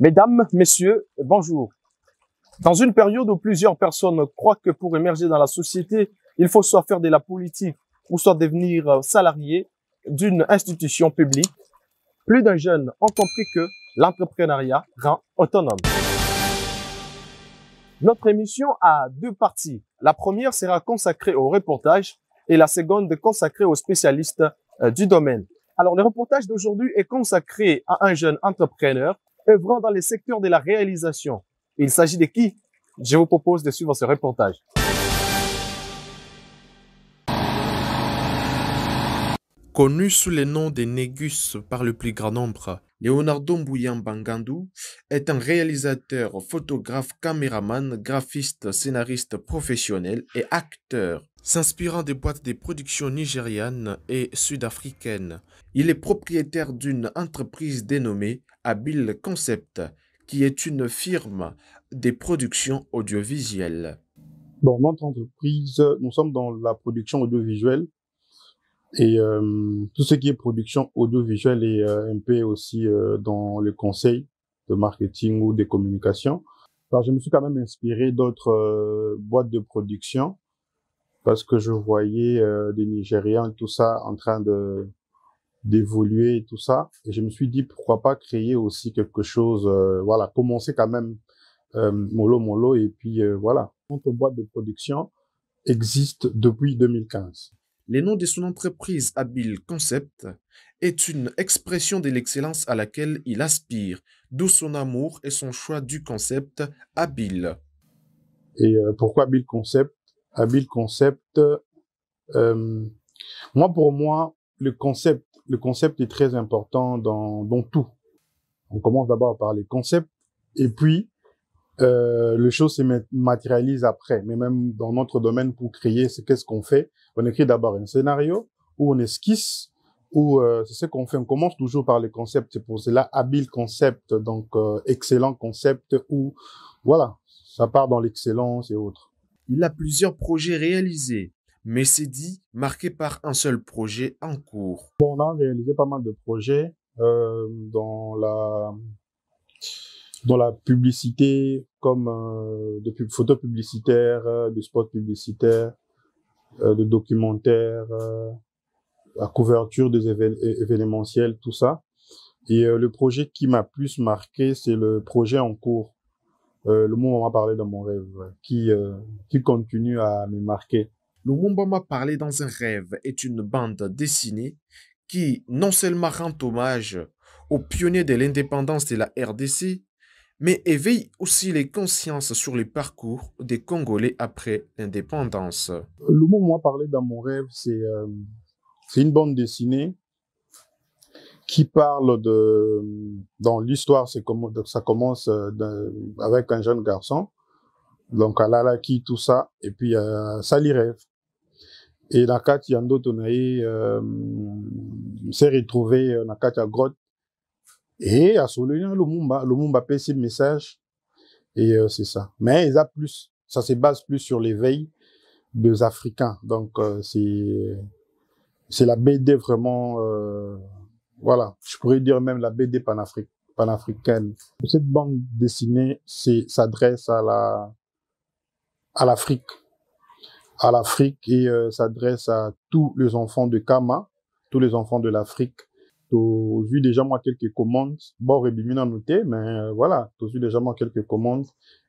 Mesdames, Messieurs, bonjour. Dans une période où plusieurs personnes croient que pour émerger dans la société, il faut soit faire de la politique ou soit devenir salarié d'une institution publique, plus d'un jeune ont compris que l'entrepreneuriat rend autonome. Notre émission a deux parties. La première sera consacrée au reportage et la seconde consacrée aux spécialistes euh, du domaine. Alors, le reportage d'aujourd'hui est consacré à un jeune entrepreneur œuvrant dans les secteurs de la réalisation. Il s'agit de qui Je vous propose de suivre ce reportage. Connu sous le nom des Négus par le plus grand nombre, Leonardo Mbouyan Bangandou est un réalisateur, photographe, caméraman, graphiste, scénariste professionnel et acteur, s'inspirant des boîtes des productions nigérianes et sud-africaines. Il est propriétaire d'une entreprise dénommée Abil Concept, qui est une firme des productions audiovisuelles. Dans notre entreprise, nous sommes dans la production audiovisuelle et euh, tout ce qui est production audiovisuelle est euh, un peu aussi euh, dans les conseils de marketing ou de communication. Alors, je me suis quand même inspiré d'autres boîtes de production parce que je voyais des Nigériens, tout ça, en train de d'évoluer tout ça. Et je me suis dit, pourquoi pas créer aussi quelque chose, voilà, commencer quand même mollo mollo et puis voilà. Notre boîte de production existe depuis 2015. Les noms de son entreprise Habile Concept est une expression de l'excellence à laquelle il aspire, d'où son amour et son choix du concept Habile. Et euh, pourquoi Habile Concept Habile Concept, euh, moi pour moi, le concept, le concept est très important dans, dans tout. On commence d'abord par les concepts et puis euh, les choses se matérialise après. Mais même dans notre domaine, pour créer, c'est qu'est-ce qu'on fait On écrit d'abord un scénario, ou on esquisse, ou euh, c'est ce qu'on fait. On commence toujours par les concepts. C'est pour cela, habile concept, donc euh, excellent concept, ou voilà, ça part dans l'excellence et autres. Il a plusieurs projets réalisés, mais c'est dit marqué par un seul projet en cours. Bon, on a réalisé pas mal de projets euh, dans la dans la publicité, comme euh, de photos publicitaires, euh, des spots publicitaires, euh, de documentaires, la euh, couverture des évén événementiels, tout ça. Et euh, le projet qui m'a plus marqué, c'est le projet en cours, le moment m'a parlé dans mon rêve, qui, qui continue à me marquer. Le Mumba m'a parlé dans un rêve est une bande dessinée qui non seulement rend hommage aux pionniers de l'indépendance de la RDC, mais éveille aussi les consciences sur les parcours des Congolais après l'indépendance. Le mot moi parler dans mon rêve, c'est euh, une bande dessinée qui parle de dans l'histoire, c'est ça commence euh, avec un jeune garçon, donc à l'alaki tout ça, et puis Sali euh, rêve. Et Nakati Yando euh, s'est retrouvé Nakati à grotte et à hein, le monde a paie le messages. Et euh, c'est ça. Mais ils a plus, ça se base plus sur l'éveil des Africains. Donc, euh, c'est, c'est la BD vraiment, euh, voilà. Je pourrais dire même la BD panafricaine panafricaine. Cette bande dessinée s'adresse à la à l'Afrique, à l'Afrique et s'adresse à tous les enfants de Kama, tous les enfants de l'Afrique T'as vu déjà moi quelques commandes. Bon, Rebimina noté, mais euh, voilà, t'as vu déjà moi quelques commandes.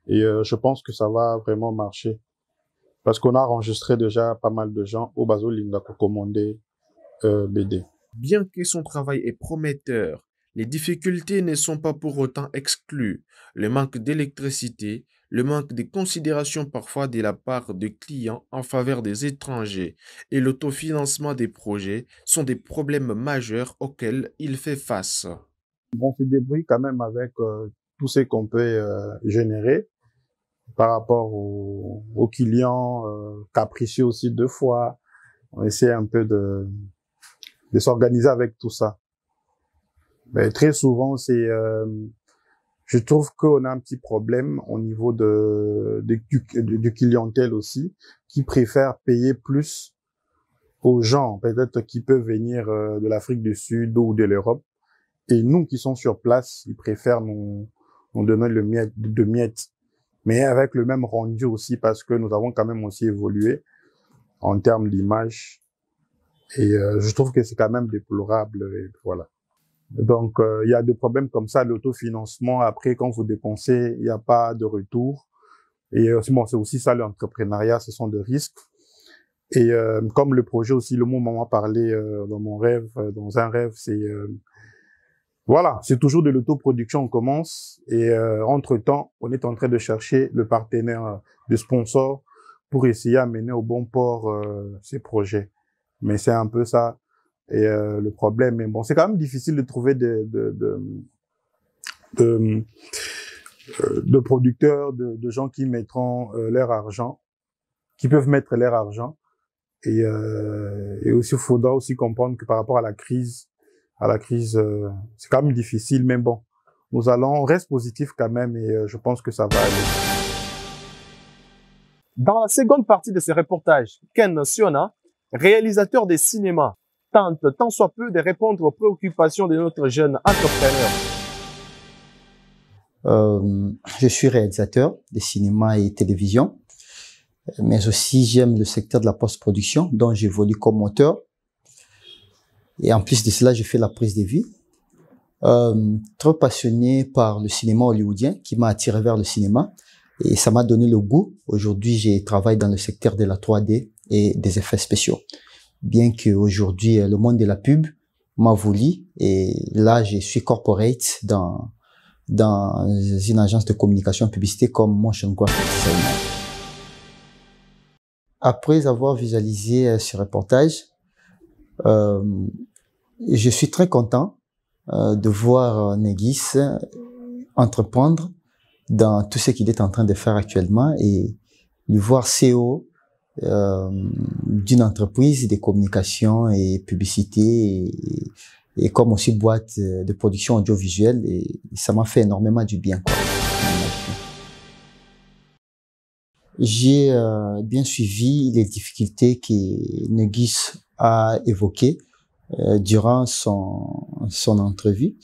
Et euh, je pense que ça va vraiment marcher. Parce qu'on a enregistré déjà pas mal de gens au Baso ligne pour commander euh, BD. Bien que son travail est prometteur, les difficultés ne sont pas pour autant exclues. Le manque d'électricité, le manque de considération parfois de la part des clients en faveur des étrangers et l'autofinancement des projets sont des problèmes majeurs auxquels il fait face. On se débrouille quand même avec euh, tout ce qu'on peut euh, générer par rapport aux, clients euh, capricieux aussi deux fois. On essaie un peu de, de s'organiser avec tout ça. Mais très souvent, c'est je trouve qu'on a un petit problème au niveau de, du, clientèle aussi, qui préfère payer plus aux gens, peut-être qui peuvent venir euh, de l'Afrique du Sud ou de l'Europe. Et nous qui sommes sur place, ils préfèrent nous, nous donner le miette, de miettes. Mais avec le même rendu aussi, parce que nous avons quand même aussi évolué en termes d'image. Et euh, je trouve que c'est quand même déplorable. voilà. Donc, euh, il y a des problèmes comme ça, l'autofinancement. Après, quand vous dépensez, il n'y a pas de retour. Et euh, c'est aussi ça l'entrepreneuriat, ce sont des risques. Et euh, comme le projet aussi, le mot m'a parlé dans mon rêve, dans un rêve, c'est voilà, c'est toujours de l'autoproduction. On commence et entre temps, on est en train de chercher le partenaire, le sponsor pour essayer d'amener au bon port ces projets. Mais c'est un peu ça et euh, le problème, mais bon, c'est quand même difficile de trouver de, de, de, de, euh, de producteurs, de, gens qui mettront euh, leur argent, qui peuvent mettre leur argent. Et, euh, et aussi, il faudra aussi comprendre que par rapport à la crise, à la crise, c'est quand même difficile, mais bon, nous allons, reste positif quand même et je pense que ça va aller. Dans la seconde partie de ce reportage, Ken Siona, réalisateur des cinéma, tente tant soit peu de répondre aux préoccupations de notre jeune entrepreneur euh, Je suis réalisateur de cinéma et télévision, mais aussi j'aime le secteur de la post-production dont j'évolue comme auteur. Et en plus de cela, je fais la prise de vie. Euh, trop passionné par le cinéma hollywoodien qui m'a attiré vers le cinéma et ça m'a donné le goût. Aujourd'hui, je travaille dans le secteur de la 3D et des effets spéciaux bien qu'aujourd'hui, euh, le monde de la pub m'a voulu. Et là, je suis corporate dans, dans une agence de communication et publicité comme Motion Après avoir visualisé euh, ce reportage, euh, je suis très content euh, de voir Negis entreprendre dans tout ce qu'il est en train de faire actuellement et le voir CEO euh, d'une entreprise des communications et publicité et, comme aussi boîte de production audiovisuelle et ça m'a fait énormément du bien. J'ai euh, bien suivi les difficultés que Nugis a évoquées euh, durant son, son entrevue.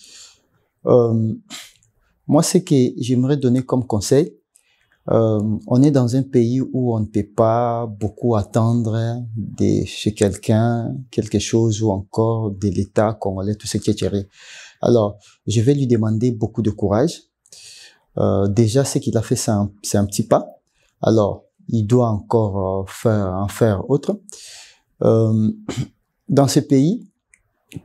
moi, ce que j'aimerais donner comme conseil, euh, on est dans un pays où on ne peut pas beaucoup attendre de chez quelqu'un quelque chose ou encore de l'État congolais, tout ce qui est tiré. Alors, je vais lui demander beaucoup de courage. Euh, déjà, ce qu'il a fait, c'est un, petit pas. Alors, il doit encore euh, faire en faire autre. dans ce pays,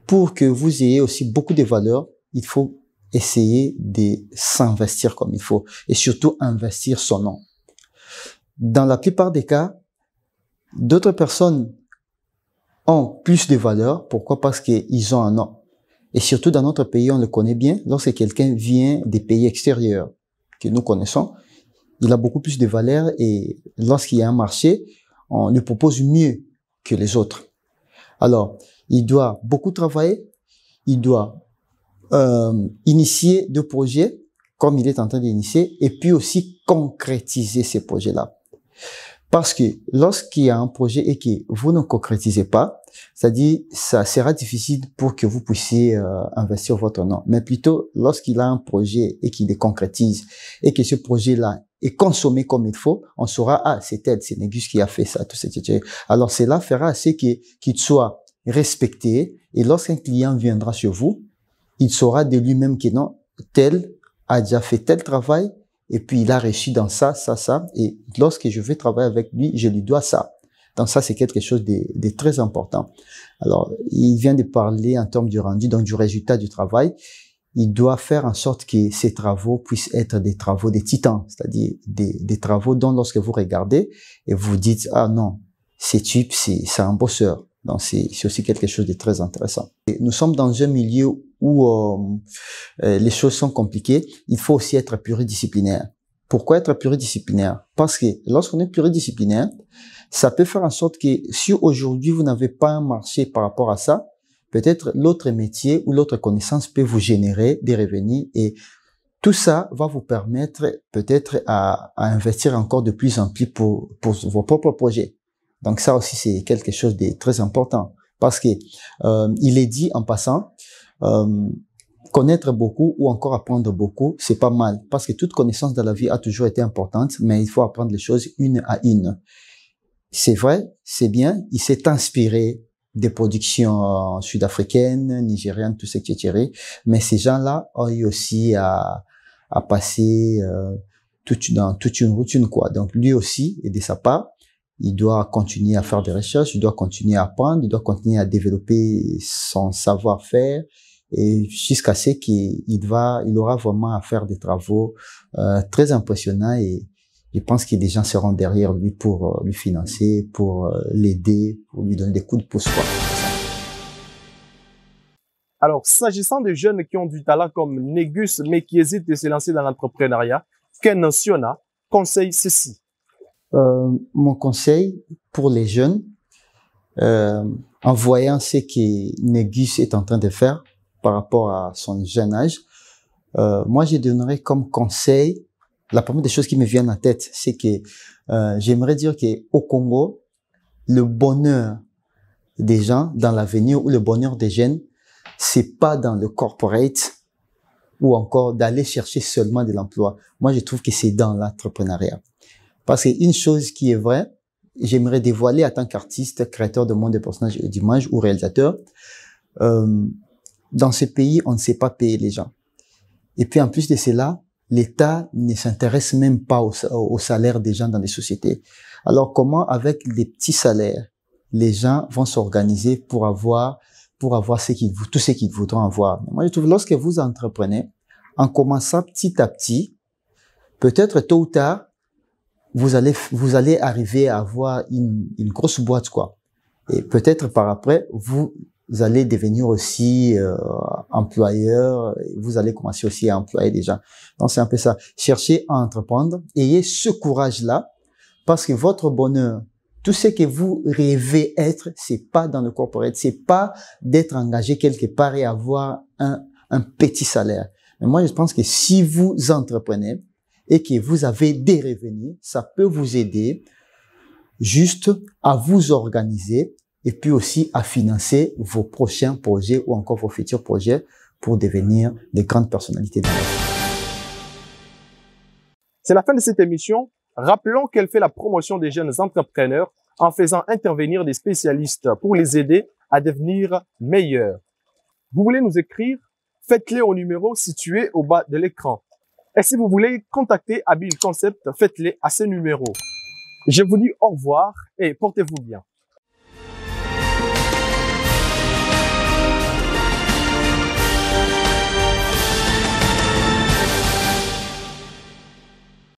pour que vous ayez aussi beaucoup de valeurs, il faut essayer de s'investir comme il faut et surtout investir son nom. Dans la plupart des cas, d'autres personnes ont plus de valeur. Pourquoi Parce qu'ils ont un nom. Et surtout dans notre pays, on le connaît bien. Lorsque quelqu'un vient des pays extérieurs que nous connaissons, il a beaucoup plus de valeur et lorsqu'il y a un marché, on lui propose mieux que les autres. Alors, il doit beaucoup travailler, il doit euh, initier de projets comme il est en train d'initier et puis aussi concrétiser ces projets-là. Parce que lorsqu'il y a un projet et que vous ne concrétisez pas, c'est-à-dire ça sera difficile pour que vous puissiez euh, investir votre nom. Mais plutôt, lorsqu'il a un projet et qu'il le concrétise et que ce projet-là est consommé comme il faut, on saura, ah, c'est elle, c'est Négus qui a fait ça, tout ça. Alors cela fera assez qu'il soit respecté. Et lorsqu'un client viendra sur vous, il saura de lui-même que non, tel a déjà fait tel travail, et puis il a réussi dans ça, ça, ça, et lorsque je vais travailler avec lui, je lui dois ça. Donc ça, c'est quelque chose de, très important. Alors, il vient de parler en termes du rendu, donc du résultat du travail. Il doit faire en sorte que ses travaux puissent être des travaux des titans, c'est-à-dire des, travaux dont lorsque vous regardez et vous dites, ah non, ce type, c'est un bosseur. Donc c'est aussi quelque chose de très intéressant. Et nous sommes dans un milieu où euh, euh, les choses sont compliquées, il faut aussi être pluridisciplinaire. Pourquoi être pluridisciplinaire Parce que lorsqu'on est pluridisciplinaire, ça peut faire en sorte que si aujourd'hui vous n'avez pas un marché par rapport à ça, peut-être l'autre métier ou l'autre connaissance peut vous générer des revenus et tout ça va vous permettre peut-être à, investir encore de plus en plus pour, vos propres projets. Donc ça aussi c'est quelque chose de très important parce que euh, il est dit en passant, euh, connaître beaucoup ou encore apprendre beaucoup, c'est pas mal parce que toute connaissance dans la vie a toujours été importante, mais il faut apprendre les choses une à une. C'est vrai, c'est bien, il s'est inspiré des productions euh, sud-africaines, nigériennes, tout ce qui est tiré, mais ces gens-là ont eu aussi à, à passer euh, toute, dans toute une routine, quoi. Donc lui aussi, et de sa part, il doit continuer à faire des recherches, il doit continuer à apprendre, il doit continuer à développer son savoir-faire, et jusqu'à ce qu'il va, il aura vraiment à faire des travaux euh, très impressionnants et je pense que des gens seront derrière lui pour euh, lui financer, pour euh, l'aider, pour lui donner des coups de pouce. Alors, s'agissant des jeunes qui ont du talent comme Négus, mais qui hésitent de se lancer dans l'entrepreneuriat, quel Siona conseille ceci euh, Mon conseil pour les jeunes, en voyant ce que Négus est en train de faire, par rapport à son jeune âge, euh, moi, je donnerais comme conseil, la première des choses qui me viennent à tête, c'est que euh, j'aimerais dire qu'au Congo, le bonheur des gens dans l'avenir ou le bonheur des jeunes, c'est pas dans le corporate ou encore d'aller chercher seulement de l'emploi. Moi, je trouve que c'est dans l'entrepreneuriat. Parce qu'une chose qui est vraie, j'aimerais dévoiler en tant qu'artiste, créateur de monde de personnages et d'images ou réalisateur, euh, dans ces pays, on ne sait pas payer les gens. Et puis en plus de cela, l'État ne s'intéresse même pas au, salaire des gens dans les sociétés. Alors comment, avec des petits salaires, les gens vont s'organiser pour avoir pour avoir ce qu'ils tout ce qu'ils voudront avoir. Moi, je trouve lorsque vous entreprenez, en commençant petit à petit, peut-être tôt ou tard, vous allez vous allez arriver à avoir une, une grosse boîte quoi. Et peut-être par après, vous vous allez devenir aussi euh, employeur, vous allez commencer aussi à employer des gens. Donc c'est un peu ça. Cherchez à entreprendre, ayez ce courage-là, parce que votre bonheur, tout ce que vous rêvez être, c'est pas dans le corporate, c'est pas d'être engagé quelque part et avoir un, un petit salaire. Mais moi, je pense que si vous entreprenez et que vous avez des revenus, ça peut vous aider juste à vous organiser et puis aussi à financer vos prochains projets ou encore vos futurs projets pour devenir des grandes personnalités. C'est la fin de cette émission. Rappelons qu'elle fait la promotion des jeunes entrepreneurs en faisant intervenir des spécialistes pour les aider à devenir meilleurs. Vous voulez nous écrire Faites-le au numéro situé au bas de l'écran. Et si vous voulez contacter Habile Concept, faites-le à ce numéro. Je vous dis au revoir et portez-vous bien.